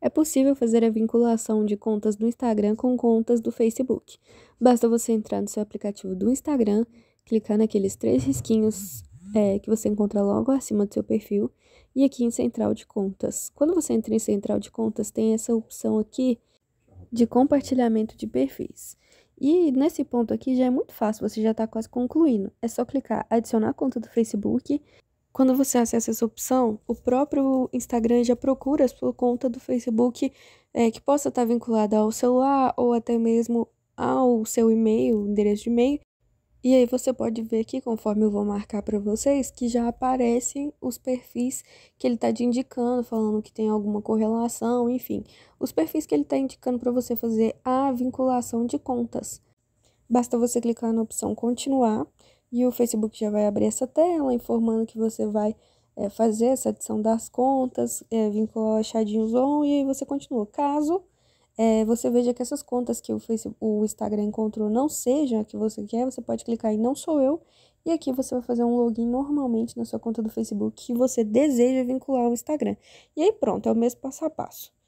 é possível fazer a vinculação de contas do Instagram com contas do Facebook. Basta você entrar no seu aplicativo do Instagram, clicar naqueles três risquinhos é, que você encontra logo acima do seu perfil e aqui em Central de Contas. Quando você entra em Central de Contas, tem essa opção aqui de compartilhamento de perfis. E nesse ponto aqui já é muito fácil, você já está quase concluindo. É só clicar adicionar conta do Facebook quando você acessa essa opção, o próprio Instagram já procura a sua conta do Facebook é, que possa estar vinculada ao celular ou até mesmo ao seu e-mail, endereço de e-mail. E aí você pode ver aqui, conforme eu vou marcar para vocês, que já aparecem os perfis que ele está te indicando, falando que tem alguma correlação, enfim. Os perfis que ele está indicando para você fazer a vinculação de contas. Basta você clicar na opção continuar e o Facebook já vai abrir essa tela informando que você vai é, fazer essa adição das contas, é, vincular o achadinhos on e aí você continua. Caso é, você veja que essas contas que o, Facebook, o Instagram encontrou não sejam a que você quer, você pode clicar em Não Sou Eu e aqui você vai fazer um login normalmente na sua conta do Facebook que você deseja vincular ao Instagram. E aí pronto, é o mesmo passo a passo.